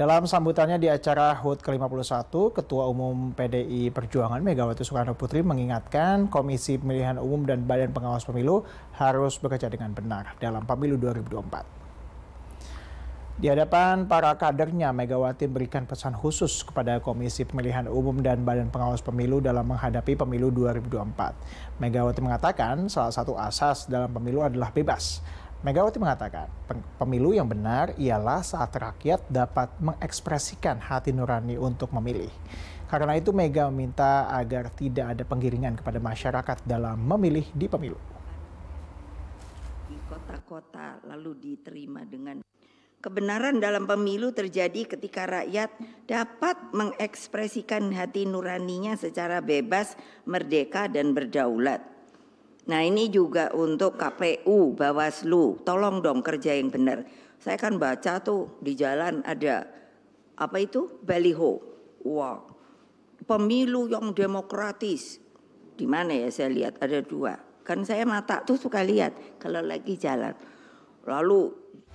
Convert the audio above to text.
Dalam sambutannya di acara HUT ke-51, Ketua Umum PDI Perjuangan Megawati Soekarno Putri mengingatkan Komisi Pemilihan Umum dan Badan Pengawas Pemilu harus bekerja dengan benar dalam pemilu 2024. Di hadapan para kadernya, Megawati memberikan pesan khusus kepada Komisi Pemilihan Umum dan Badan Pengawas Pemilu dalam menghadapi pemilu 2024. Megawati mengatakan salah satu asas dalam pemilu adalah bebas. Megawati mengatakan, pemilu yang benar ialah saat rakyat dapat mengekspresikan hati nurani untuk memilih. Karena itu Mega meminta agar tidak ada penggiringan kepada masyarakat dalam memilih di pemilu. Di kota-kota lalu diterima dengan kebenaran dalam pemilu terjadi ketika rakyat dapat mengekspresikan hati nuraninya secara bebas, merdeka dan berdaulat Nah ini juga untuk KPU, Bawaslu, tolong dong kerja yang benar. Saya kan baca tuh di jalan ada apa itu baliho. Wah, pemilu yang demokratis. Di mana ya saya lihat ada dua. Kan saya mata tuh suka lihat kalau lagi jalan. Lalu